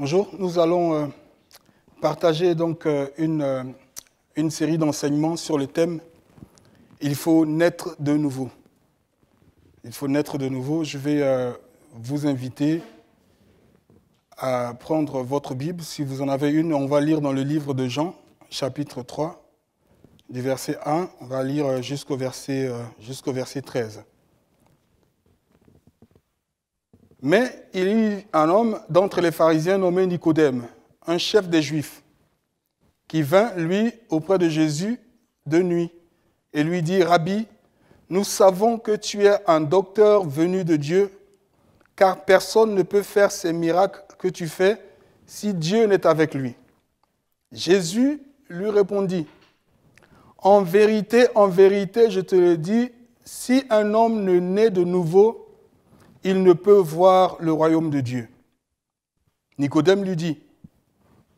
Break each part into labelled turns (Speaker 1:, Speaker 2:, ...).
Speaker 1: Bonjour, nous allons euh, partager donc euh, une, euh, une série d'enseignements sur le thème Il faut naître de nouveau. Il faut naître de nouveau. Je vais vous inviter à prendre votre Bible, si vous en avez une, on va lire dans le livre de Jean, chapitre 3, du verset 1, on va lire jusqu'au verset, jusqu'au verset 13. Mais il y eut un homme d'entre les pharisiens nommé Nicodème, un chef des Juifs, qui vint, lui, auprès de Jésus de nuit et lui dit, Rabbi, nous savons que tu es un docteur venu de Dieu, car personne ne peut faire ces miracles que tu fais si Dieu n'est avec lui. Jésus lui répondit, En vérité, en vérité, je te le dis, si un homme ne naît de nouveau, il ne peut voir le royaume de Dieu. Nicodème lui dit,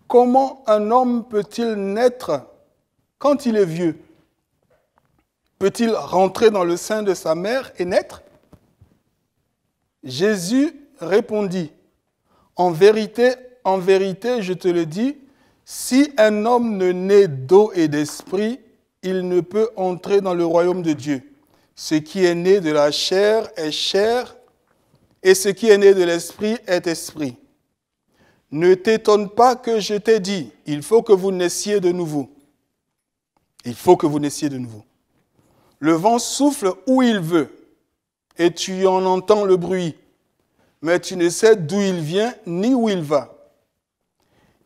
Speaker 1: comment un homme peut-il naître quand il est vieux Peut-il rentrer dans le sein de sa mère et naître Jésus répondit, En vérité, en vérité, je te le dis, si un homme ne naît d'eau et d'esprit, il ne peut entrer dans le royaume de Dieu. Ce qui est né de la chair est chair, et ce qui est né de l'esprit est esprit. Ne t'étonne pas que je t'ai dit, il faut que vous naissiez de nouveau. Il faut que vous naissiez de nouveau. Le vent souffle où il veut, et tu en entends le bruit, mais tu ne sais d'où il vient ni où il va.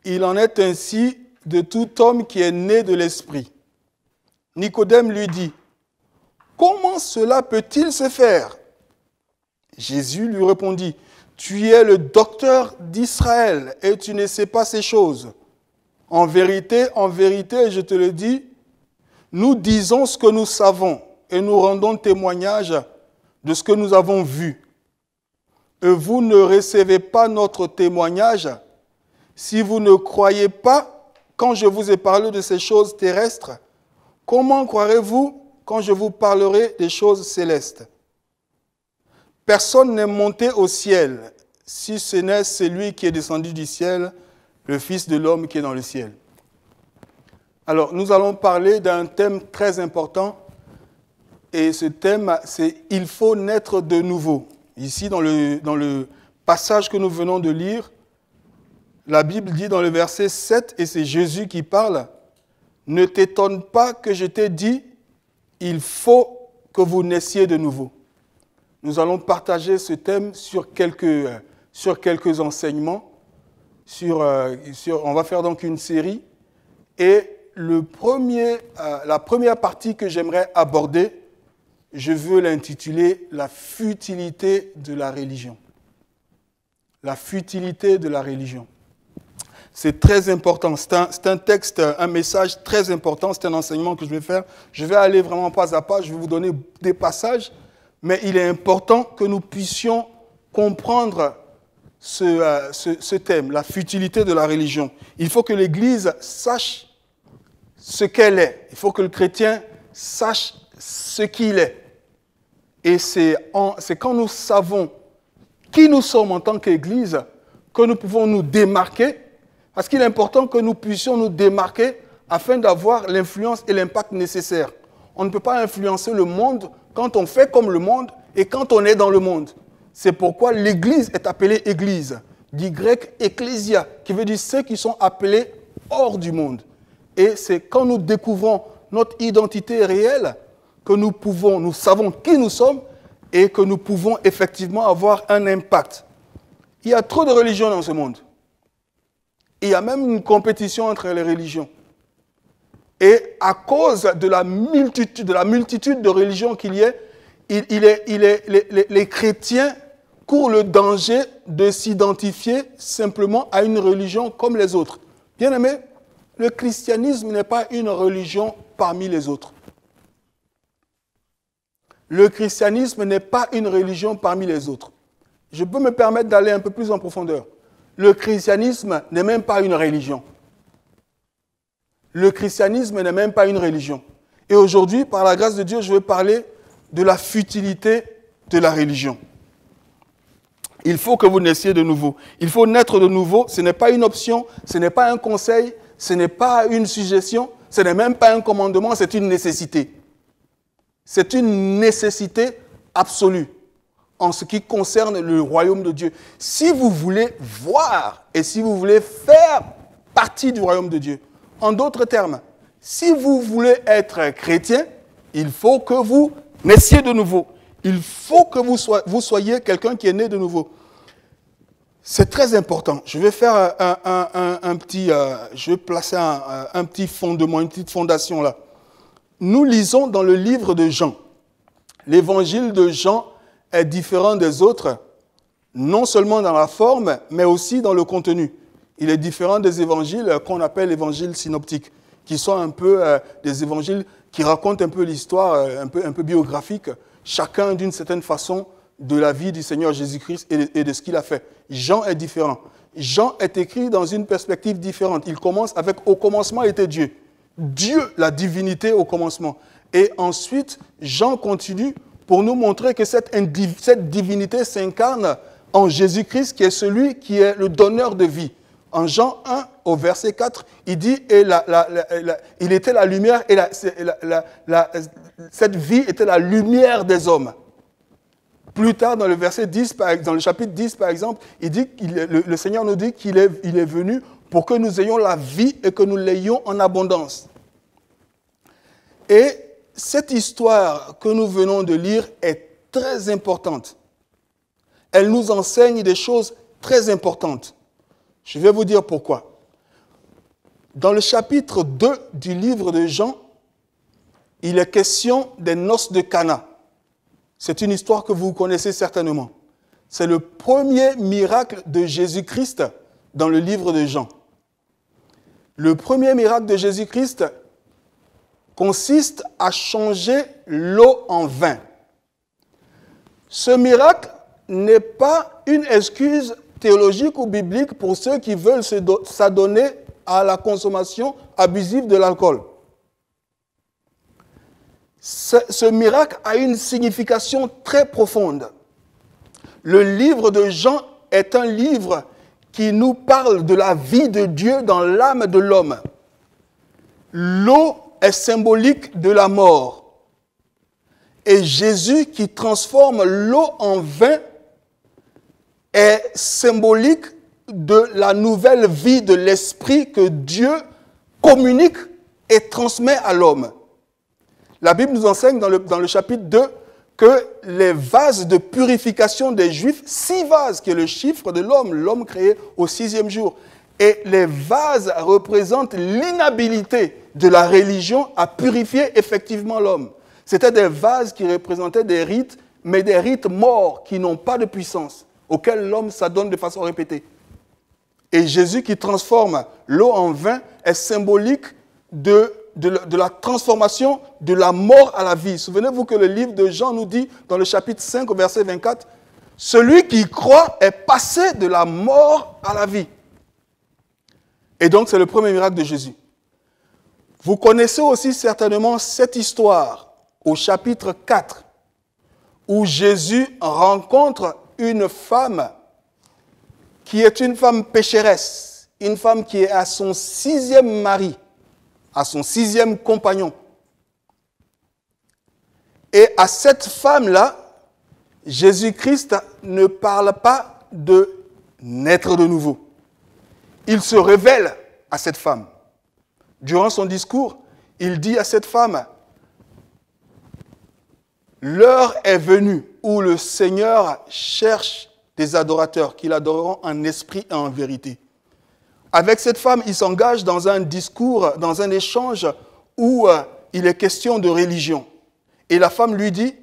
Speaker 1: Il en est ainsi de tout homme qui est né de l'Esprit. Nicodème lui dit, Comment cela peut-il se faire Jésus lui répondit, Tu es le docteur d'Israël et tu ne sais pas ces choses. En vérité, en vérité, je te le dis, nous disons ce que nous savons et nous rendons témoignage de ce que nous avons vu. Et vous ne recevez pas notre témoignage si vous ne croyez pas quand je vous ai parlé de ces choses terrestres. Comment croirez-vous quand je vous parlerai des choses célestes Personne n'est monté au ciel, si ce n'est celui qui est descendu du ciel, le Fils de l'homme qui est dans le ciel. Alors, nous allons parler d'un thème très important, et ce thème, c'est Il faut naître de nouveau. Ici, dans le, dans le passage que nous venons de lire, la Bible dit dans le verset 7, et c'est Jésus qui parle, Ne t'étonne pas que je t'ai dit, il faut que vous naissiez de nouveau. Nous allons partager ce thème sur quelques, euh, sur quelques enseignements. Euh, sur, on va faire donc une série. Et le premier, euh, la première partie que j'aimerais aborder, je veux l'intituler La futilité de la religion. La futilité de la religion. C'est très important. C'est un, un, texte, un message très important. C'est un enseignement que je vais faire. Je vais aller vraiment pas à pas. Je vais vous donner des passages mais il est important que nous puissions comprendre euh, ce, thème, la futilité de la religion. Il faut que l'Église sache ce qu'elle est. Il faut que le chrétien sache ce qu'il est. Et c'est quand nous savons qui nous sommes en tant qu'Église que nous pouvons nous démarquer, parce qu'il est important que nous puissions nous démarquer afin d'avoir l'influence et l'impact nécessaires. On ne peut pas influencer le monde quand on fait comme le monde et quand on est dans le monde. C'est pourquoi l'Église est appelée Église, dit grec ecclesia, qui veut dire ceux qui sont appelés hors du monde. Et c'est quand nous découvrons notre identité réelle que nous pouvons, nous savons qui nous sommes et que nous pouvons effectivement avoir un impact. Il y a trop de religions dans ce monde. Il y a même une compétition entre les religions. Et à cause de la multitude de, la multitude de religions qu'il y a, il, les chrétiens courent le danger de s'identifier simplement à une religion comme les autres. Bien aimé, le christianisme n'est pas une religion parmi les autres. Le christianisme n'est pas une religion parmi les autres. Je peux me permettre d'aller un peu plus en profondeur. Le christianisme n'est même pas une religion le christianisme n'est même pas une religion. Et aujourd'hui, par la grâce de Dieu, je vais parler de la futilité de la religion. Il faut que vous naissiez de nouveau. Il faut naître de nouveau. Ce n'est pas une option, ce n'est pas un conseil, ce n'est pas une suggestion, ce n'est même pas un commandement, c'est une nécessité. C'est une nécessité absolue en ce qui concerne le royaume de Dieu. Si vous voulez voir et si vous voulez faire partie du royaume de Dieu, en d'autres termes, si vous voulez être chrétien, il faut que vous naissiez de nouveau. Il faut que vous, soyez, quelqu'un qui est né de nouveau. C'est très important. Je vais faire petit, euh, je vais placer euh, un, petit fondement, une petite fondation là. Nous lisons dans le livre de Jean. L'évangile de Jean est différent des autres, non seulement dans la forme, mais aussi dans le contenu. Il est différent des évangiles euh, qu'on appelle évangiles synoptiques, qui sont un peu euh, des évangiles qui racontent un peu l'histoire, euh, un peu, un peu biographique, chacun d'une certaine façon de la vie du Seigneur Jésus-Christ et, de ce qu'il a fait. Jean est différent. Jean est écrit dans une perspective différente. Il commence avec au commencement était Dieu. Dieu, la divinité au commencement. Et ensuite, Jean continue pour nous montrer que cette divinité s'incarne en Jésus-Christ qui est celui qui est le donneur de vie. En Jean 1, au verset 4, il dit, et la, il était la lumière, et cette vie était la lumière des hommes. Plus tard, dans le, verset 10, dans le chapitre 10, par exemple, il dit le, le Seigneur nous dit qu'il est, il est venu pour que nous ayons la vie et que nous l'ayons en abondance. Et cette histoire que nous venons de lire est très importante. Elle nous enseigne des choses très importantes. Je vais vous dire pourquoi. Dans le chapitre 2 du livre de Jean, il est question des noces de Cana. C'est une histoire que vous connaissez certainement. C'est le premier miracle de Jésus-Christ dans le livre de Jean. Le premier miracle de Jésus-Christ consiste à changer l'eau en vin. Ce miracle n'est pas une excuse théologique ou biblique pour ceux qui veulent s'adonner à la consommation abusive de l'alcool. Ce, ce, miracle a une signification très profonde. Le livre de Jean est un livre qui nous parle de la vie de Dieu dans l'âme de l'homme. L'eau est symbolique de la mort. Et Jésus qui transforme l'eau en vin est symbolique de la nouvelle vie de l'esprit que Dieu communique et transmet à l'homme. La Bible nous enseigne dans le, chapitre 2 que les vases de purification des Juifs, six vases, qui est le chiffre de l'homme, l'homme créé au sixième jour, et les vases représentent l'inhabilité de la religion à purifier effectivement l'homme. C'était des vases qui représentaient des rites, mais des rites morts qui n'ont pas de puissance auquel l'homme s'adonne de façon répétée. Et Jésus qui transforme l'eau en vin est symbolique de, de, la transformation de la mort à la vie. Souvenez-vous que le livre de Jean nous dit dans le chapitre 5 au verset 24, celui qui croit est passé de la mort à la vie. Et donc c'est le premier miracle de Jésus. Vous connaissez aussi certainement cette histoire au chapitre 4 où Jésus rencontre une femme qui est une femme pécheresse, une femme qui est à son sixième mari, à son sixième compagnon. Et à cette femme-là, Jésus-Christ ne parle pas de naître de nouveau. Il se révèle à cette femme. Durant son discours, il dit à cette femme, L'heure est venue où le Seigneur cherche des adorateurs qui l'adoreront en esprit et en vérité. Avec cette femme, il s'engage dans un discours, dans un échange où euh, il est question de religion. Et la femme lui dit,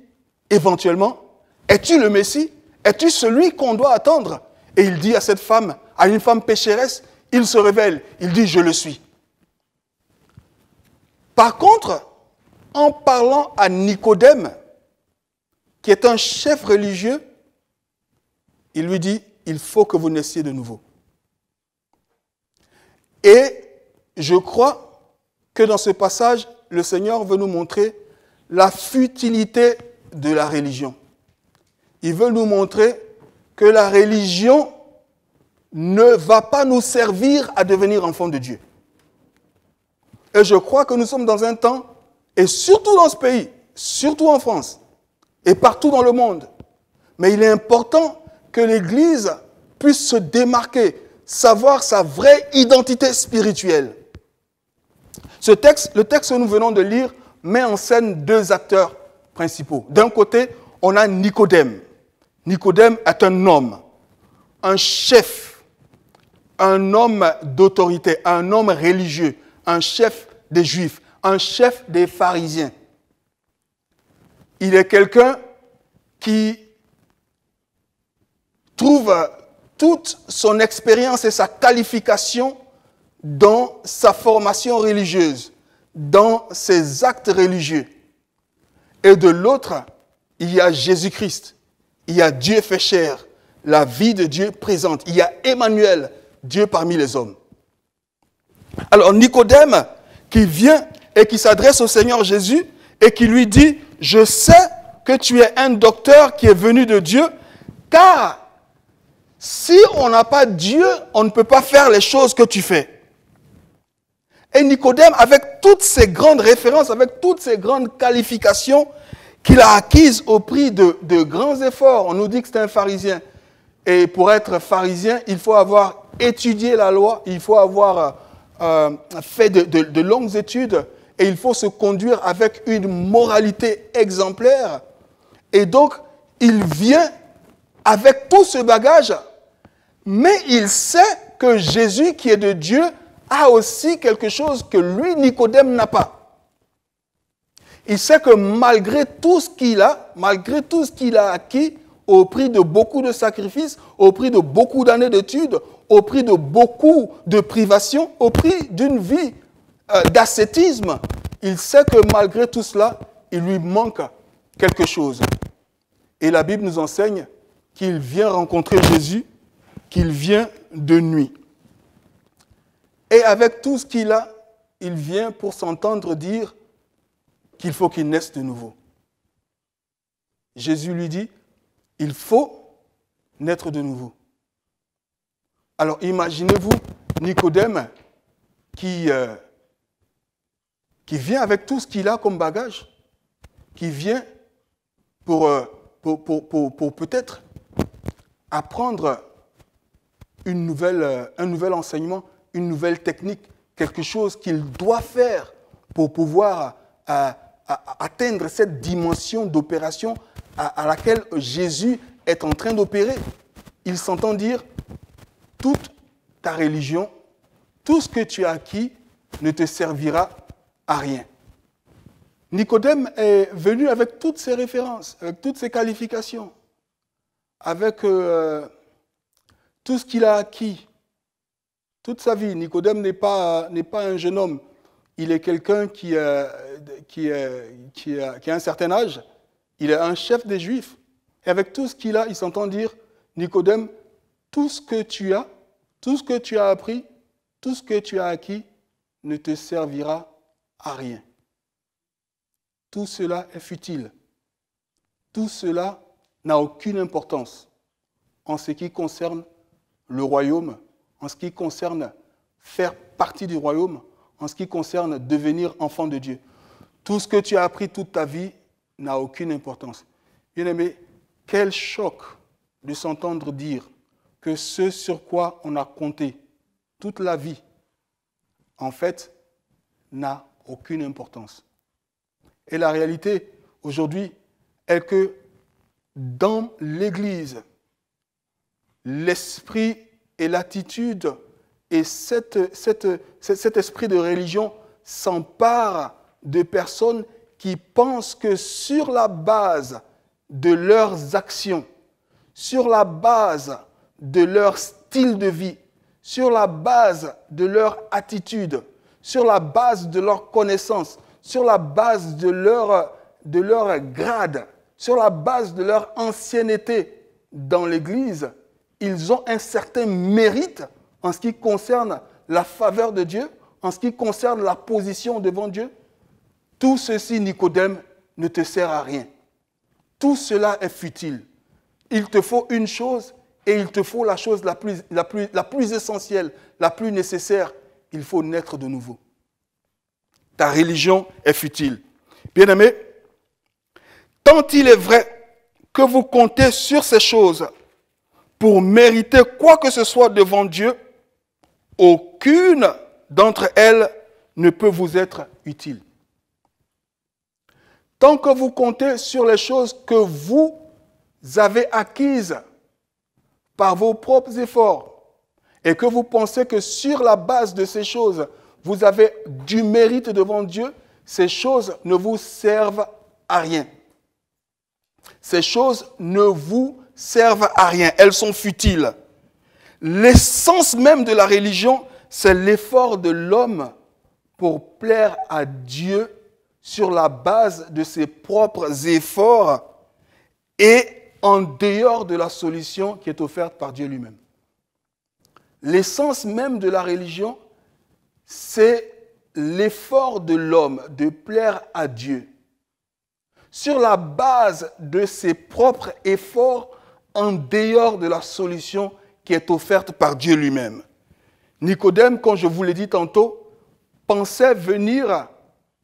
Speaker 1: éventuellement, es-tu le Messie Es-tu celui qu'on doit attendre Et il dit à cette femme, à une femme pécheresse, il se révèle, il dit, je le suis. Par contre, en parlant à Nicodème, qui est un chef religieux, il lui dit, il faut que vous naissiez de nouveau. Et je crois que dans ce passage, le Seigneur veut nous montrer la futilité de la religion. Il veut nous montrer que la religion ne va pas nous servir à devenir enfants de Dieu. Et je crois que nous sommes dans un temps, et surtout dans ce pays, surtout en France, et partout dans le monde. Mais il est important que l'Église puisse se démarquer, savoir sa vraie identité spirituelle. Ce texte, le texte que nous venons de lire met en scène deux acteurs principaux. D'un côté, on a Nicodème. Nicodème est un homme, un chef, un homme d'autorité, un homme religieux, un chef des Juifs, un chef des pharisiens il est quelqu'un qui trouve toute son expérience et sa qualification dans sa formation religieuse, dans ses actes religieux. Et de l'autre, il y a Jésus-Christ, il y a Dieu fait chair, la vie de Dieu présente, il y a Emmanuel, Dieu parmi les hommes. Alors Nicodème, qui vient et qui s'adresse au Seigneur Jésus et qui lui dit, je sais que tu es un docteur qui est venu de Dieu, car si on n'a pas Dieu, on ne peut pas faire les choses que tu fais. Et Nicodème, avec toutes ces grandes références, avec toutes ces grandes qualifications qu'il a acquises au prix de, grands efforts, on nous dit que c'est un pharisien. Et pour être pharisien, il faut avoir étudié la loi, il faut avoir euh, euh, fait de longues études, et il faut se conduire avec une moralité exemplaire. Et donc, il vient avec tout ce bagage, mais il sait que Jésus qui est de Dieu a aussi quelque chose que lui, Nicodème, n'a pas. Il sait que malgré tout ce qu'il a, malgré tout ce qu'il a acquis, au prix de beaucoup de sacrifices, au prix de beaucoup d'années d'études, au prix de beaucoup de privations, au prix d'une vie euh, d'ascétisme, il sait que malgré tout cela, il lui manque quelque chose. Et la Bible nous enseigne qu'il vient rencontrer Jésus, qu'il vient de nuit. Et avec tout ce qu'il a, il vient pour s'entendre dire qu'il faut qu'il naisse de nouveau. Jésus lui dit, il faut naître de nouveau. Alors imaginez-vous Nicodème qui... Euh, qui vient avec tout ce qu'il a comme bagage, qui vient pour, euh, pour, peut-être apprendre une nouvelle, euh, un nouvel enseignement, une nouvelle technique, quelque chose qu'il doit faire pour pouvoir euh, atteindre cette dimension d'opération à, à laquelle Jésus est en train d'opérer. Il s'entend dire, toute ta religion, tout ce que tu as acquis ne te servira rien. Nicodème est venu avec toutes ses références, avec toutes ses qualifications, avec euh, tout ce qu'il a acquis toute sa vie. Nicodème n'est pas, pas un jeune homme, il est quelqu'un qui, euh, qui, euh, qui, a un certain âge, il est un chef des Juifs. Et avec tout ce qu'il a, il s'entend dire, Nicodème, tout ce que tu as, tout ce que tu as appris, tout ce que tu as acquis ne te servira à rien. Tout cela est futile. Tout cela n'a aucune importance en ce qui concerne le royaume, en ce qui concerne faire partie du royaume, en ce qui concerne devenir enfant de Dieu. Tout ce que tu as appris toute ta vie n'a aucune importance. Bien-aimé, quel choc de s'entendre dire que ce sur quoi on a compté toute la vie, en fait, n'a aucune importance. Et la réalité aujourd'hui est que dans l'Église, l'esprit et l'attitude et cet esprit de religion s'emparent de personnes qui pensent que sur la base de leurs actions, sur la base de leur style de vie, sur la base de leur attitude, sur la base de leur connaissance, sur la base de leur, de leur grade, sur la base de leur ancienneté dans l'Église, ils ont un certain mérite en ce qui concerne la faveur de Dieu, en ce qui concerne la position devant Dieu. Tout ceci, Nicodème, ne te sert à rien. Tout cela est futile. Il te faut une chose et il te faut la chose la plus, la plus, la plus essentielle, la plus nécessaire, il faut naître de nouveau. Ta religion est futile. bien aimé tant il est vrai que vous comptez sur ces choses pour mériter quoi que ce soit devant Dieu, aucune d'entre elles ne peut vous être utile. Tant que vous comptez sur les choses que vous avez acquises par vos propres efforts, et que vous pensez que sur la base de ces choses, vous avez du mérite devant Dieu, ces choses ne vous servent à rien. Ces choses ne vous servent à rien, elles sont futiles. L'essence même de la religion, c'est l'effort de l'homme pour plaire à Dieu sur la base de ses propres efforts et en dehors de la solution qui est offerte par Dieu lui-même. L'essence même de la religion, c'est l'effort de l'homme de plaire à Dieu sur la base de ses propres efforts en dehors de la solution qui est offerte par Dieu lui-même. Nicodème, comme je vous l'ai dit tantôt, pensait venir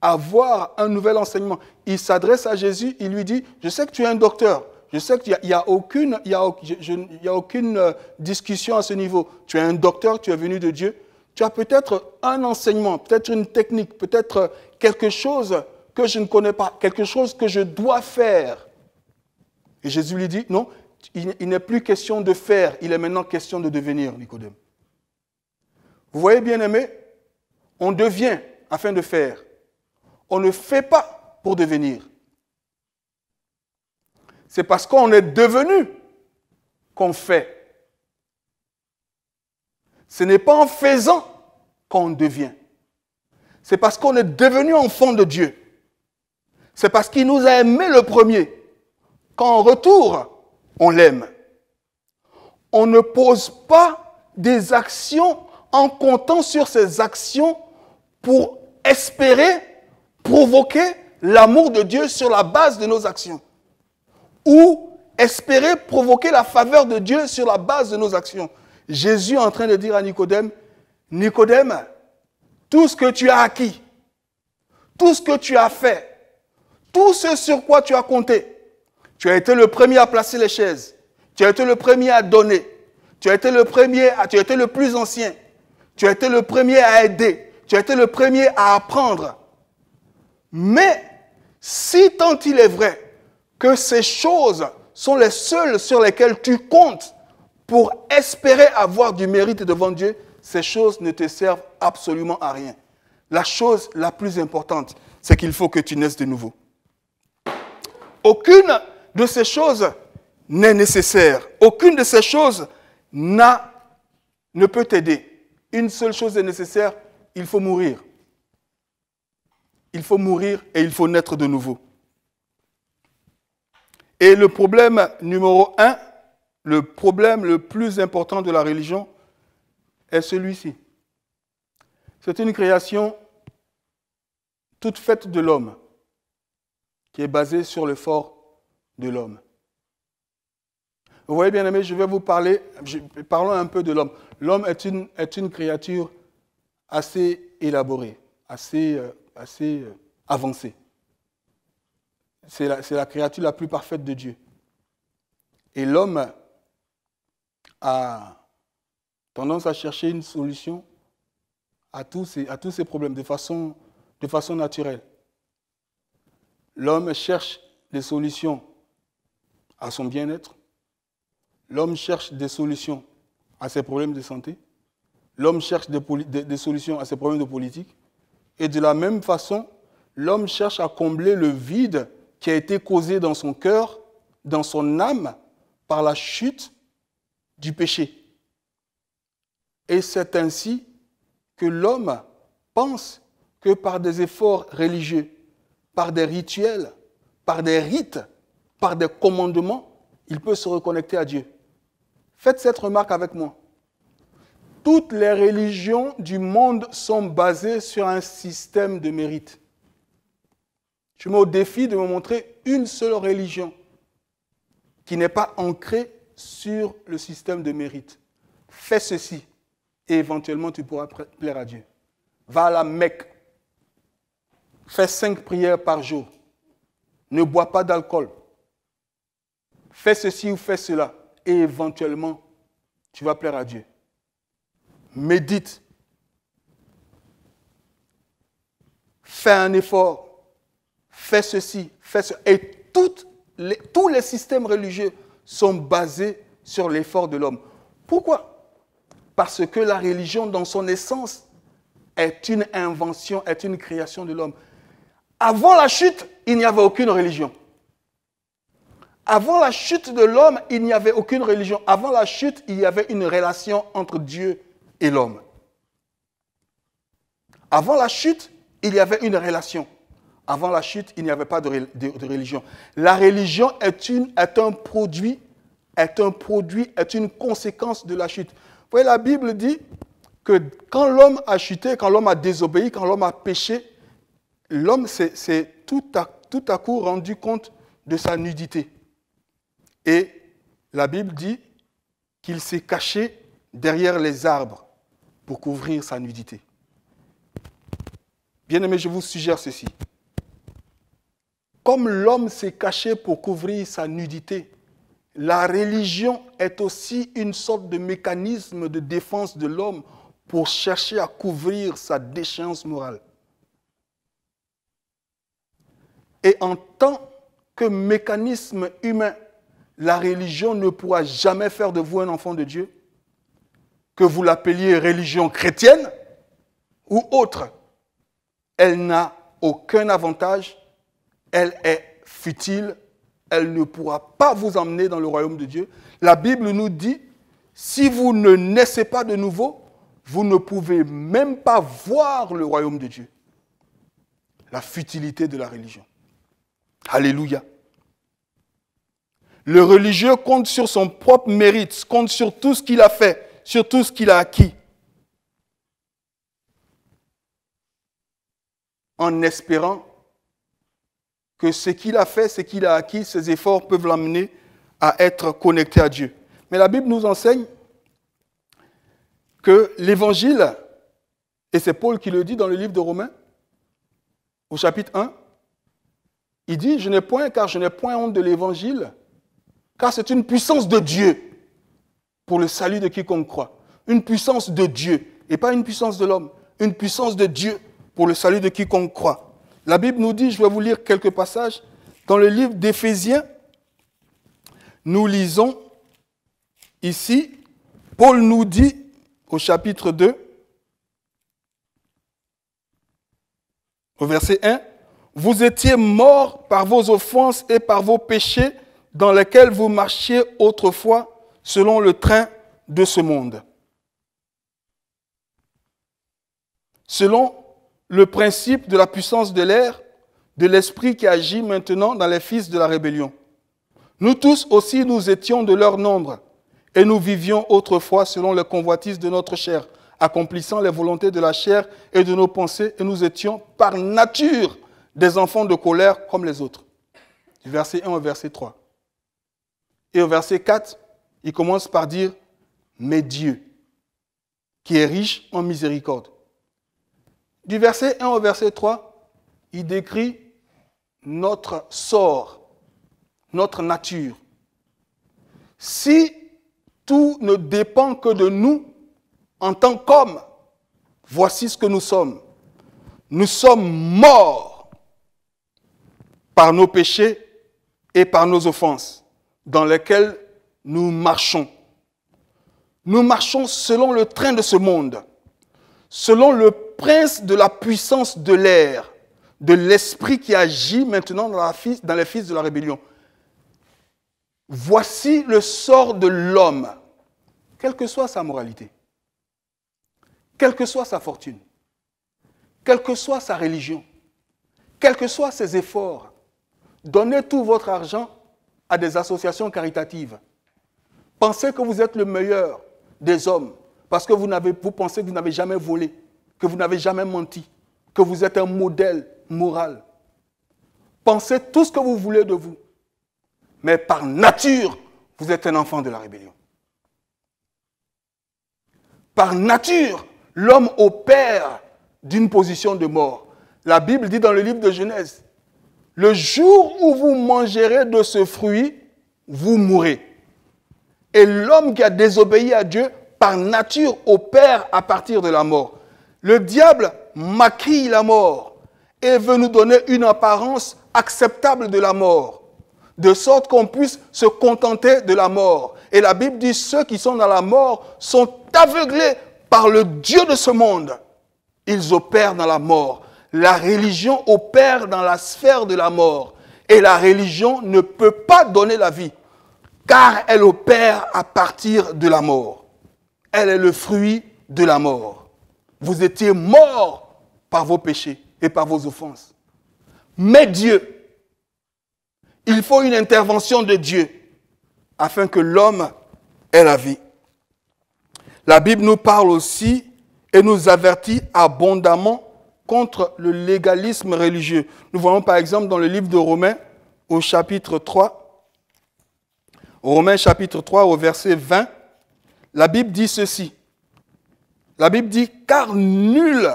Speaker 1: avoir un nouvel enseignement. Il s'adresse à Jésus, il lui dit, je sais que tu es un docteur, je sais qu'il n'y a, aucune, a, aucune euh, discussion à ce niveau. Tu es un docteur, tu es venu de Dieu. Tu as peut-être un enseignement, peut-être une technique, peut-être euh, quelque chose que je ne connais pas, quelque chose que je dois faire. Et Jésus lui dit, non, il, il n'est plus question de faire, il est maintenant question de devenir, Nicodème. Vous voyez, bien aimé, on devient afin de faire. On ne fait pas pour devenir c'est parce qu'on est devenu qu'on fait. Ce n'est pas en faisant qu'on devient. C'est parce qu'on est devenu enfant de Dieu. C'est parce qu'il nous a aimés le premier. Qu'en retour, on l'aime. On ne pose pas des actions en comptant sur ces actions pour espérer provoquer l'amour de Dieu sur la base de nos actions ou espérer provoquer la faveur de Dieu sur la base de nos actions. Jésus est en train de dire à Nicodème, Nicodème, tout ce que tu as acquis, tout ce que tu as fait, tout ce sur quoi tu as compté, tu as été le premier à placer les chaises, tu as été le premier à donner, tu as été le premier, à, tu as été le plus ancien, tu as été le premier à aider, tu as été le premier à apprendre. Mais si tant il est vrai que ces choses sont les seules sur lesquelles tu comptes pour espérer avoir du mérite devant Dieu, ces choses ne te servent absolument à rien. La chose la plus importante, c'est qu'il faut que tu naisses de nouveau. Aucune de ces choses n'est nécessaire. Aucune de ces choses n'a, ne peut t'aider. Une seule chose est nécessaire, il faut mourir. Il faut mourir et il faut naître de nouveau. Et le problème numéro un, le problème le plus important de la religion est celui-ci. C'est une création toute faite de l'homme, qui est basée sur le fort de l'homme. Vous voyez, bien aimé, je vais vous parler, parlons un peu de l'homme. L'homme est une, est une créature assez élaborée, assez, euh, assez euh, avancée. C'est la, créature la plus parfaite de Dieu. Et l'homme a tendance à chercher une solution à tous ces, problèmes de façon, naturelle. L'homme cherche des solutions à son bien-être. L'homme cherche des solutions à ses problèmes de santé. L'homme cherche des, solutions à ses problèmes de politique. Et de la même façon, l'homme cherche à combler le vide qui a été causée dans son cœur, dans son âme, par la chute du péché. Et c'est ainsi que l'homme pense que par des efforts religieux, par des rituels, par des rites, par des commandements, il peut se reconnecter à Dieu. Faites cette remarque avec moi. Toutes les religions du monde sont basées sur un système de mérite. Je mets au défi de me montrer une seule religion qui n'est pas ancrée sur le système de mérite. Fais ceci et éventuellement tu pourras plaire à Dieu. Va à la Mecque. Fais cinq prières par jour. Ne bois pas d'alcool. Fais ceci ou fais cela et éventuellement tu vas plaire à Dieu. Médite. Fais un effort fais ceci, fais ceci. Et tous les systèmes religieux sont basés sur l'effort de l'homme. Pourquoi Parce que la religion, dans son essence, est une invention, est une création de l'homme. Avant la chute, il n'y avait aucune religion. Avant la chute de l'homme, il n'y avait aucune religion. Avant la chute, il y avait une relation entre Dieu et l'homme. Avant la chute, il y avait une relation. Avant la chute, il n'y avait pas de, religion. La religion est, une, est, un produit, est un produit, est une conséquence de la chute. Vous voyez, la Bible dit que quand l'homme a chuté, quand l'homme a désobéi, quand l'homme a péché, l'homme s'est tout à, tout à coup rendu compte de sa nudité. Et la Bible dit qu'il s'est caché derrière les arbres pour couvrir sa nudité. Bien-aimé, je vous suggère ceci. Comme l'homme s'est caché pour couvrir sa nudité, la religion est aussi une sorte de mécanisme de défense de l'homme pour chercher à couvrir sa déchéance morale. Et en tant que mécanisme humain, la religion ne pourra jamais faire de vous un enfant de Dieu, que vous l'appeliez religion chrétienne ou autre. Elle n'a aucun avantage elle est futile, elle ne pourra pas vous emmener dans le royaume de Dieu. La Bible nous dit, si vous ne naissez pas de nouveau, vous ne pouvez même pas voir le royaume de Dieu. La futilité de la religion. Alléluia. Le religieux compte sur son propre mérite, compte sur tout ce qu'il a fait, sur tout ce qu'il a acquis, en espérant que ce qu'il a fait, ce qu'il a acquis, ses efforts peuvent l'amener à être connecté à Dieu. Mais la Bible nous enseigne que l'évangile, et c'est Paul qui le dit dans le livre de Romains, au chapitre 1, il dit, je n'ai point, car je n'ai point honte de l'évangile, car c'est une puissance de Dieu pour le salut de quiconque croit. Une puissance de Dieu, et pas une puissance de l'homme, une puissance de Dieu pour le salut de quiconque croit. La Bible nous dit, je vais vous lire quelques passages, dans le livre d'Éphésiens, nous lisons ici, Paul nous dit au chapitre 2, au verset 1, Vous étiez morts par vos offenses et par vos péchés dans lesquels vous marchiez autrefois selon le train de ce monde, selon le principe de la puissance de l'air, de l'esprit qui agit maintenant dans les fils de la rébellion. Nous tous aussi, nous étions de leur nombre, et nous vivions autrefois selon les convoitises de notre chair, accomplissant les volontés de la chair et de nos pensées, et nous étions par nature des enfants de colère comme les autres. Du verset 1 au verset 3. Et au verset 4, il commence par dire, mais Dieu, qui est riche en miséricorde, du verset 1 au verset 3, il décrit notre sort, notre nature. Si tout ne dépend que de nous, en tant qu'hommes, voici ce que nous sommes. Nous sommes morts par nos péchés et par nos offenses dans lesquelles nous marchons. Nous marchons selon le train de ce monde, selon le prince de la puissance de l'air, de l'esprit qui agit maintenant dans, les fils de la rébellion. Voici le sort de l'homme, quelle que soit sa moralité, quelle que soit sa fortune, quelle que soit sa religion, quels que soient ses efforts. Donnez tout votre argent à des associations caritatives. Pensez que vous êtes le meilleur des hommes parce que vous, vous pensez que vous n'avez jamais volé que vous n'avez jamais menti, que vous êtes un modèle moral. Pensez tout ce que vous voulez de vous, mais par nature, vous êtes un enfant de la rébellion. Par nature, l'homme opère d'une position de mort. La Bible dit dans le livre de Genèse, le jour où vous mangerez de ce fruit, vous mourrez. Et l'homme qui a désobéi à Dieu, par nature, opère à partir de la mort. Le diable maquille la mort et veut nous donner une apparence acceptable de la mort, de sorte qu'on puisse se contenter de la mort. Et la Bible dit, ceux qui sont dans la mort sont aveuglés par le Dieu de ce monde. Ils opèrent dans la mort. La religion opère dans la sphère de la mort. Et la religion ne peut pas donner la vie, car elle opère à partir de la mort. Elle est le fruit de la mort vous étiez morts par vos péchés et par vos offenses. Mais Dieu, il faut une intervention de Dieu afin que l'homme ait la vie. La Bible nous parle aussi et nous avertit abondamment contre le légalisme religieux. Nous voyons par exemple dans le livre de Romains au chapitre 3, Romains chapitre 3 au verset 20, la Bible dit ceci. La Bible dit, car nul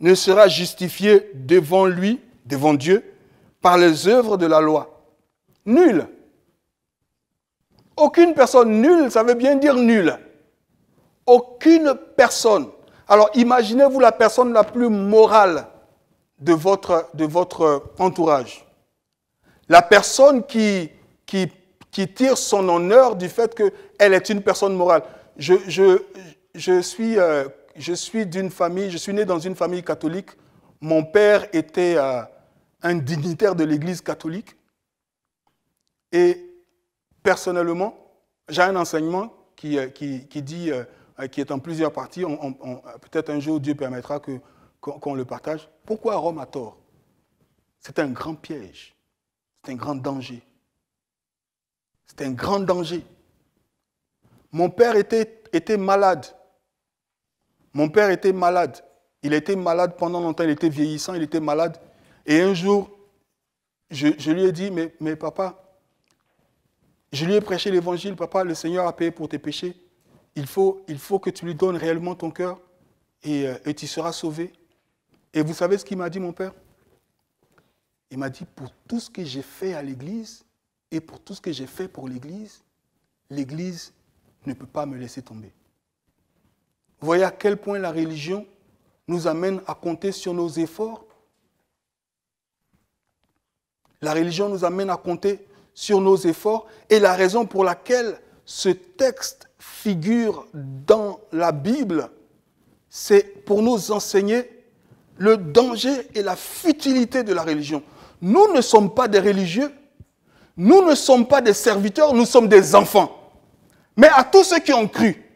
Speaker 1: ne sera justifié devant lui, devant Dieu, par les œuvres de la loi. Nul. Aucune personne nulle, ça veut bien dire nul. Aucune personne. Alors imaginez-vous la personne la plus morale de votre, de votre entourage. La personne qui, qui, tire son honneur du fait qu'elle est une personne morale. je, je suis, euh, suis d'une famille, je suis né dans une famille catholique. Mon père était euh, un dignitaire de l'Église catholique. Et personnellement, j'ai un enseignement qui, euh, qui, dit, qui est en plusieurs parties. peut-être un jour Dieu permettra qu'on, le partage. Pourquoi Rome a tort C'est un grand piège. C'est un grand danger. C'est un grand danger. Mon père était, était malade. Mon père était malade. Il était malade pendant longtemps, il était vieillissant, il était malade. Et un jour, je, lui ai dit, mais, papa, je lui ai prêché l'évangile, papa, le Seigneur a payé pour tes péchés. Il faut, il faut que tu lui donnes réellement ton cœur et, euh, et tu seras sauvé. Et vous savez ce qu'il m'a dit, mon père Il m'a dit, pour tout ce que j'ai fait à l'Église et pour tout ce que j'ai fait pour l'Église, l'Église ne peut pas me laisser tomber voyez à quel point la religion nous amène à compter sur nos efforts. La religion nous amène à compter sur nos efforts et la raison pour laquelle ce texte figure dans la Bible, c'est pour nous enseigner le danger et la futilité de la religion. Nous ne sommes pas des religieux, nous ne sommes pas des serviteurs, nous sommes des enfants. Mais à tous ceux qui ont cru,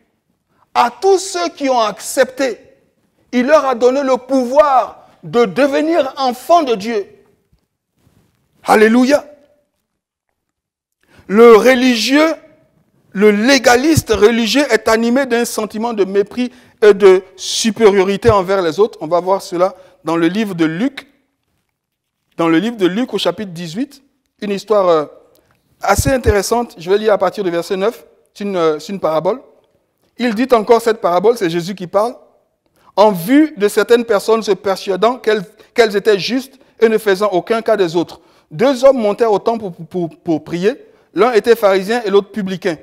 Speaker 1: à tous ceux qui ont accepté, il leur a donné le pouvoir de devenir enfants de Dieu. Alléluia. Le religieux, le légaliste religieux est animé d'un sentiment de mépris et de supériorité envers les autres. On va voir cela dans le livre de Luc, dans le livre de Luc au chapitre 18, une histoire euh, assez intéressante. Je vais lire à partir du verset 9. C'est une, euh, une parabole. Il dit encore cette parabole, c'est Jésus qui parle, en vue de certaines personnes se persuadant qu'elles étaient justes et ne faisant aucun cas des autres. Deux hommes montèrent au temple pour, prier. L'un était pharisien et l'autre publicain.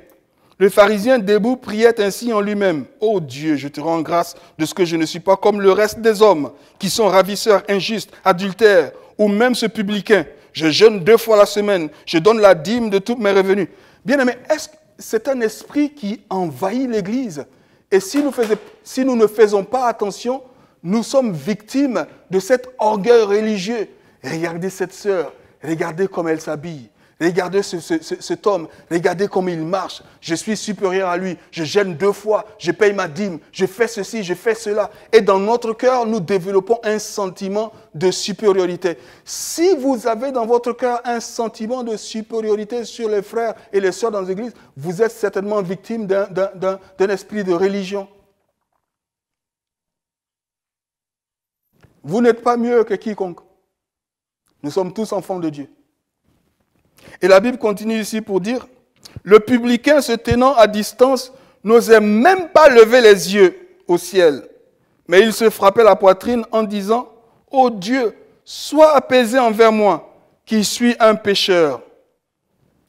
Speaker 1: Le pharisien debout priait ainsi en lui-même. Ô oh Dieu, je te rends grâce de ce que je ne suis pas comme le reste des hommes, qui sont ravisseurs, injustes, adultères, ou même ce publicain. Je jeûne deux fois la semaine, je donne la dîme de tous mes revenus. Bien aimé, est-ce c'est un esprit qui envahit l'Église. Et si nous, ne faisons pas attention, nous sommes victimes de cet orgueil religieux. Regardez cette sœur, regardez comme elle s'habille, Regardez cet homme, regardez comment il marche. Je suis supérieur à lui, je gêne deux fois, je paye ma dîme, je fais ceci, je fais cela. Et dans notre cœur, nous développons un sentiment de supériorité. Si vous avez dans votre cœur un sentiment de supériorité sur les frères et les sœurs dans l'Église, vous êtes certainement victime d'un esprit de religion. Vous n'êtes pas mieux que quiconque. Nous sommes tous enfants de Dieu. Et la Bible continue ici pour dire, le publicain se tenant à distance n'osait même pas lever les yeux au ciel, mais il se frappait la poitrine en disant, Ô oh Dieu, sois apaisé envers moi, qui suis un pécheur.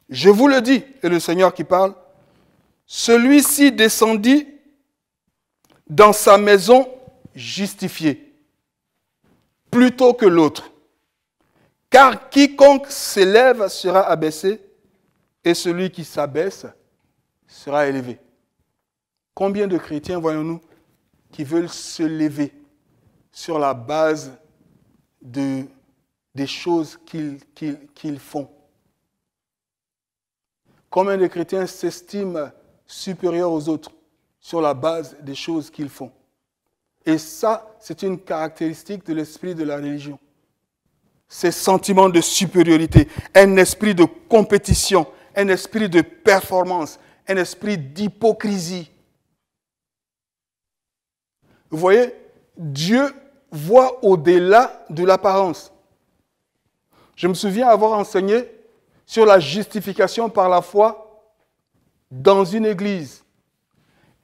Speaker 1: Je vous le dis, et le Seigneur qui parle, celui-ci descendit dans sa maison justifié, plutôt que l'autre. Car quiconque s'élève sera abaissé et celui qui s'abaisse sera élevé. Combien de chrétiens voyons-nous qui veulent se lever sur la base de, des choses qu'ils font Combien de chrétiens s'estiment supérieurs aux autres sur la base des choses qu'ils font Et ça, c'est une caractéristique de l'esprit de la religion ces sentiments de supériorité, un esprit de compétition, un esprit de performance, un esprit d'hypocrisie. Vous voyez, Dieu voit au-delà de l'apparence. Je me souviens avoir enseigné sur la justification par la foi dans une église.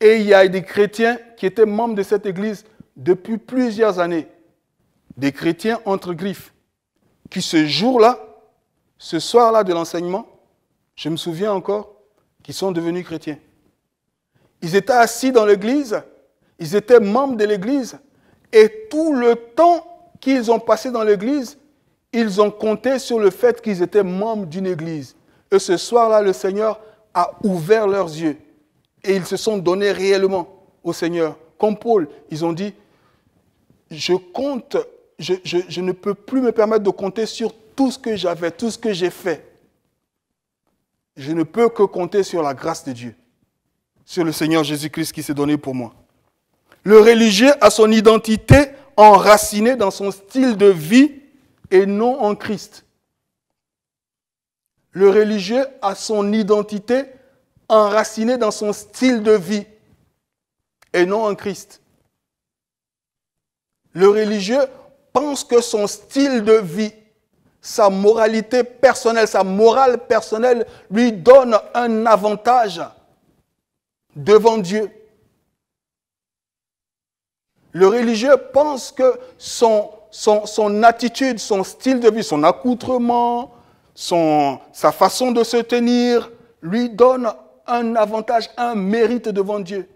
Speaker 1: Et il y a des chrétiens qui étaient membres de cette église depuis plusieurs années. Des chrétiens entre griffes qui ce jour-là, ce soir-là de l'enseignement, je me souviens encore, qu'ils sont devenus chrétiens. Ils étaient assis dans l'église, ils étaient membres de l'église, et tout le temps qu'ils ont passé dans l'église, ils ont compté sur le fait qu'ils étaient membres d'une église. Et ce soir-là, le Seigneur a ouvert leurs yeux. Et ils se sont donnés réellement au Seigneur. Comme Paul, ils ont dit, je compte je, ne peux plus me permettre de compter sur tout ce que j'avais, tout ce que j'ai fait. Je ne peux que compter sur la grâce de Dieu, sur le Seigneur Jésus-Christ qui s'est donné pour moi. Le religieux a son identité enracinée dans son style de vie et non en Christ. Le religieux a son identité enracinée dans son style de vie et non en Christ. Le religieux pense que son style de vie, sa moralité personnelle, sa morale personnelle lui donne un avantage devant Dieu. Le religieux pense que son, son, son attitude, son style de vie, son accoutrement, son, sa façon de se tenir lui donne un avantage, un mérite devant Dieu.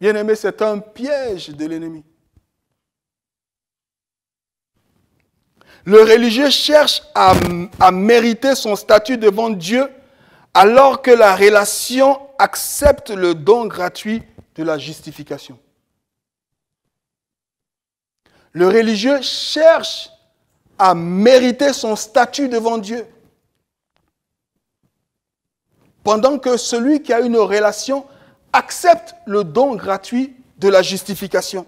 Speaker 1: Bien aimé, c'est un piège de l'ennemi. Le religieux cherche à, mériter son statut devant Dieu alors que la relation accepte le don gratuit de la justification. Le religieux cherche à mériter son statut devant Dieu. Pendant que celui qui a une relation accepte le don gratuit de la justification.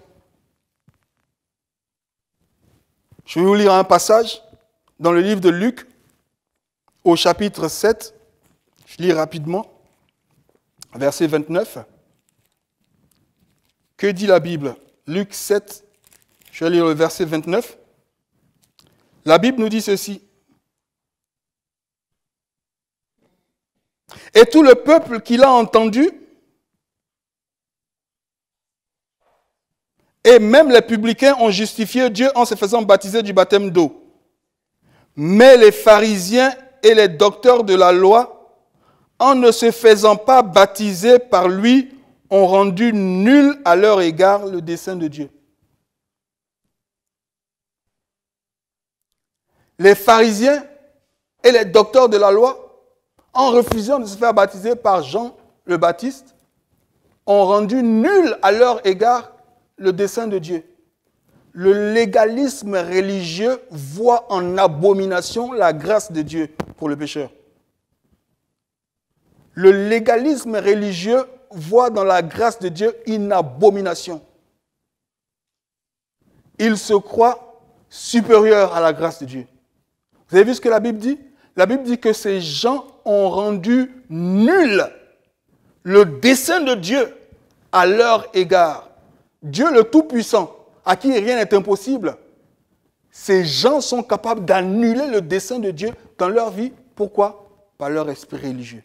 Speaker 1: Je vais vous lire un passage dans le livre de Luc, au chapitre 7. Je lis rapidement, verset 29. Que dit la Bible Luc 7, je vais lire le verset 29. La Bible nous dit ceci. Et tout le peuple qui l'a entendu Et même les publicains ont justifié Dieu en se faisant baptiser du baptême d'eau. Mais les pharisiens et les docteurs de la loi, en ne se faisant pas baptiser par lui, ont rendu nul à leur égard le dessein de Dieu. Les pharisiens et les docteurs de la loi, en refusant de se faire baptiser par Jean le Baptiste, ont rendu nul à leur égard le dessein de Dieu. Le légalisme religieux voit en abomination la grâce de Dieu pour le pécheur. Le légalisme religieux voit dans la grâce de Dieu une abomination. Il se croit supérieur à la grâce de Dieu. Vous avez vu ce que la Bible dit La Bible dit que ces gens ont rendu nul le dessein de Dieu à leur égard. Dieu le Tout-Puissant, à qui rien n'est impossible, ces gens sont capables d'annuler le dessein de Dieu dans leur vie. Pourquoi Par leur esprit religieux.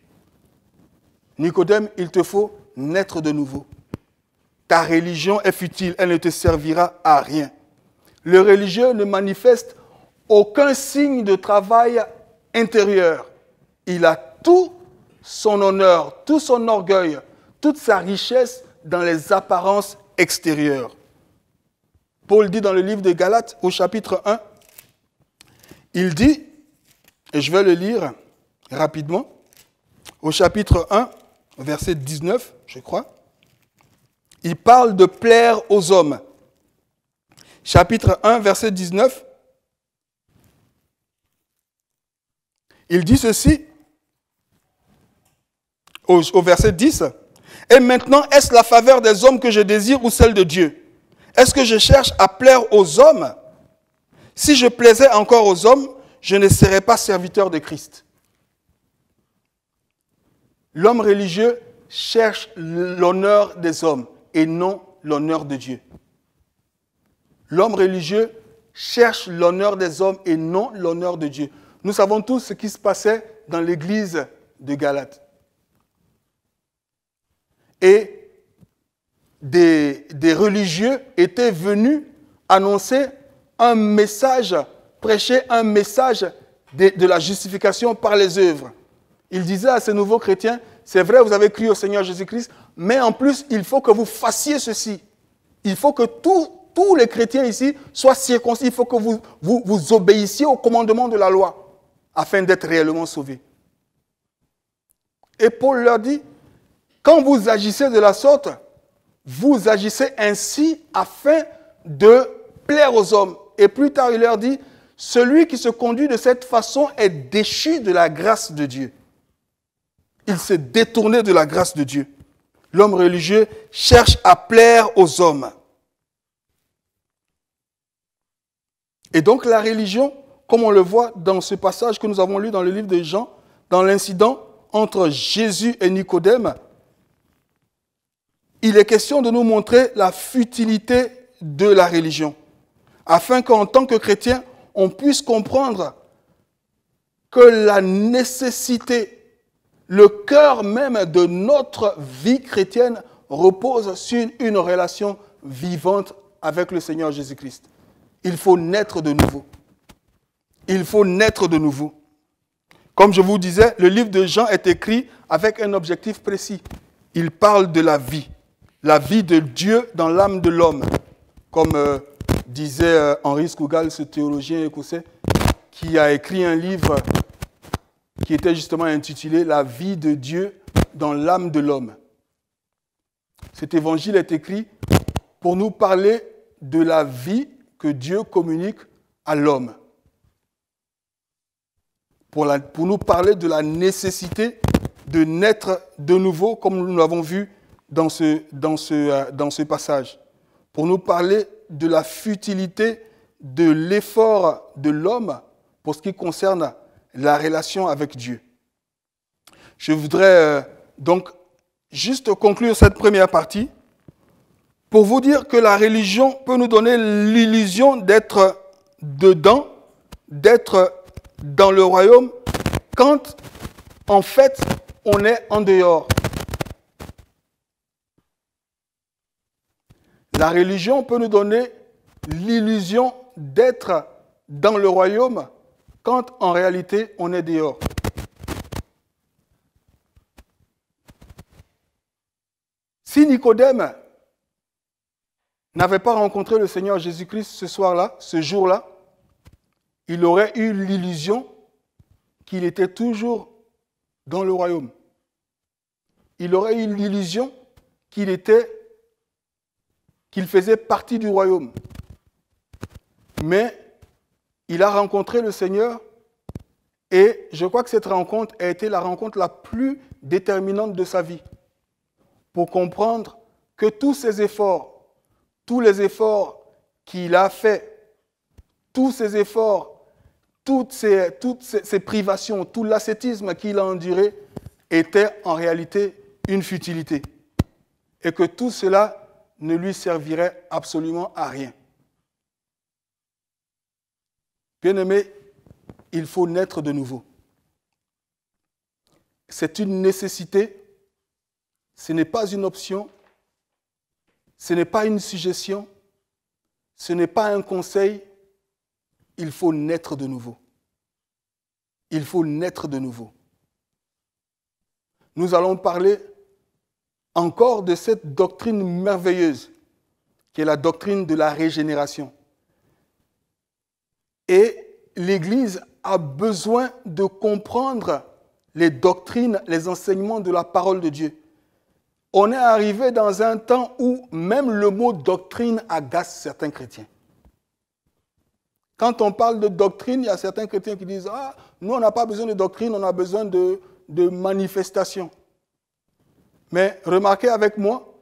Speaker 1: Nicodème, il te faut naître de nouveau. Ta religion est futile, elle ne te servira à rien. Le religieux ne manifeste aucun signe de travail intérieur. Il a tout son honneur, tout son orgueil, toute sa richesse dans les apparences Paul dit dans le livre de Galates au chapitre 1, il dit, et je vais le lire rapidement, au chapitre 1, verset 19, je crois, il parle de plaire aux hommes. Chapitre 1, verset 19, il dit ceci au, au verset 10. Et maintenant, est-ce la faveur des hommes que je désire ou celle de Dieu Est-ce que je cherche à plaire aux hommes Si je plaisais encore aux hommes, je ne serais pas serviteur de Christ. L'homme religieux cherche l'honneur des hommes et non l'honneur de Dieu. L'homme religieux cherche l'honneur des hommes et non l'honneur de Dieu. Nous savons tous ce qui se passait dans l'église de Galate et des, religieux étaient venus annoncer un message, prêcher un message de, la justification par les œuvres. Ils disaient à ces nouveaux chrétiens, c'est vrai, vous avez cru au Seigneur Jésus-Christ, mais en plus, il faut que vous fassiez ceci. Il faut que tous les chrétiens ici soient circoncis. Il faut que vous, vous, vous obéissiez au commandement de la loi afin d'être réellement sauvés. Et Paul leur dit, quand vous agissez de la sorte, vous agissez ainsi afin de plaire aux hommes. Et plus tard, il leur dit, celui qui se conduit de cette façon est déchu de la grâce de Dieu. Il s'est détourné de la grâce de Dieu. L'homme religieux cherche à plaire aux hommes. Et donc la religion, comme on le voit dans ce passage que nous avons lu dans le livre de Jean, dans l'incident entre Jésus et Nicodème, il est question de nous montrer la futilité de la religion, afin qu'en tant que chrétien, on puisse comprendre que la nécessité, le cœur même de notre vie chrétienne repose sur une relation vivante avec le Seigneur Jésus-Christ. Il faut naître de nouveau. Il faut naître de nouveau. Comme je vous disais, le livre de Jean est écrit avec un objectif précis. Il parle de la vie la vie de Dieu dans l'âme de l'homme, comme euh, disait euh, Henri Scougal, ce théologien écossais, qui a écrit un livre qui était justement intitulé La vie de Dieu dans l'âme de l'homme. Cet évangile est écrit pour nous parler de la vie que Dieu communique à l'homme, pour, nous parler de la nécessité de naître de nouveau, comme nous l'avons vu dans ce, dans ce, euh, dans ce passage, pour nous parler de la futilité de l'effort de l'homme pour ce qui concerne la relation avec Dieu. Je voudrais euh, donc juste conclure cette première partie pour vous dire que la religion peut nous donner l'illusion d'être dedans, d'être dans le royaume, quand en fait on est en dehors. La religion peut nous donner l'illusion d'être dans le royaume quand en réalité on est dehors. Si Nicodème n'avait pas rencontré le Seigneur Jésus-Christ ce soir-là, ce jour-là, il aurait eu l'illusion qu'il était toujours dans le royaume. Il aurait eu l'illusion qu'il était qu'il faisait partie du royaume. Mais il a rencontré le Seigneur et je crois que cette rencontre a été la rencontre la plus déterminante de sa vie pour comprendre que tous ses efforts, tous les efforts qu'il a faits, tous ses efforts, toutes ses, toutes privations, tout l'ascétisme qu'il a enduré étaient en réalité une futilité. Et que tout cela ne lui servirait absolument à rien. Bien-aimé, il faut naître de nouveau. C'est une nécessité, ce n'est pas une option, ce n'est pas une suggestion, ce n'est pas un conseil, il faut naître de nouveau. Il faut naître de nouveau. Nous allons parler encore de cette doctrine merveilleuse qui est la doctrine de la régénération. Et l'Église a besoin de comprendre les doctrines, les enseignements de la parole de Dieu. On est arrivé dans un temps où même le mot doctrine agace certains chrétiens. Quand on parle de doctrine, il y a certains chrétiens qui disent Ah, nous, on n'a pas besoin de doctrine, on a besoin de, de manifestation. Mais remarquez avec moi,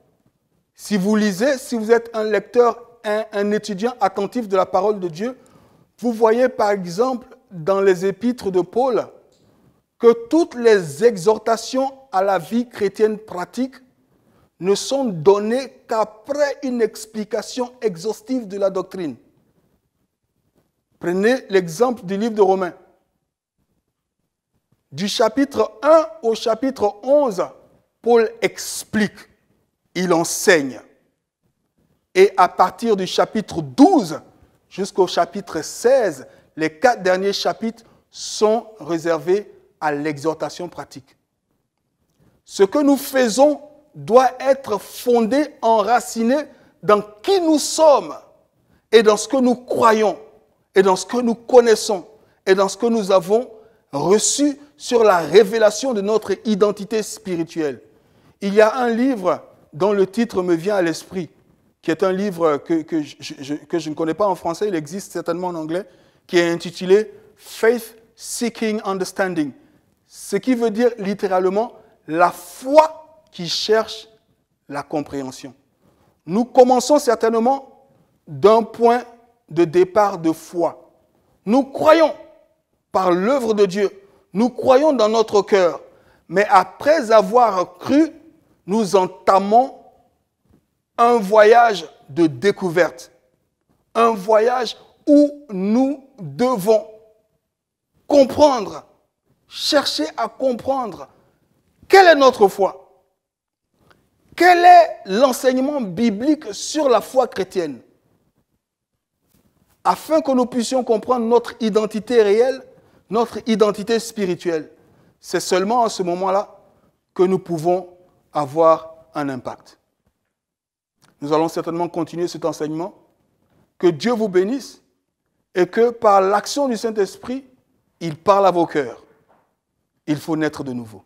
Speaker 1: si vous lisez, si vous êtes un lecteur, un, étudiant attentif de la parole de Dieu, vous voyez par exemple dans les épîtres de Paul que toutes les exhortations à la vie chrétienne pratique ne sont données qu'après une explication exhaustive de la doctrine. Prenez l'exemple du livre de Romains. Du chapitre 1 au chapitre 11, Paul explique, il enseigne. Et à partir du chapitre 12 jusqu'au chapitre 16, les quatre derniers chapitres sont réservés à l'exhortation pratique. Ce que nous faisons doit être fondé, enraciné dans qui nous sommes et dans ce que nous croyons et dans ce que nous connaissons et dans ce que nous avons reçu sur la révélation de notre identité spirituelle. Il y a un livre dont le titre me vient à l'esprit, qui est un livre que, que, je, que, je, ne connais pas en français, il existe certainement en anglais, qui est intitulé Faith Seeking Understanding, ce qui veut dire littéralement la foi qui cherche la compréhension. Nous commençons certainement d'un point de départ de foi. Nous croyons par l'œuvre de Dieu, nous croyons dans notre cœur, mais après avoir cru, nous entamons un voyage de découverte, un voyage où nous devons comprendre, chercher à comprendre quelle est notre foi. Quel est l'enseignement biblique sur la foi chrétienne Afin que nous puissions comprendre notre identité réelle, notre identité spirituelle. C'est seulement à ce moment-là que nous pouvons avoir un impact. Nous allons certainement continuer cet enseignement. Que Dieu vous bénisse et que par l'action du Saint-Esprit, il parle à vos cœurs. Il faut naître de nouveau.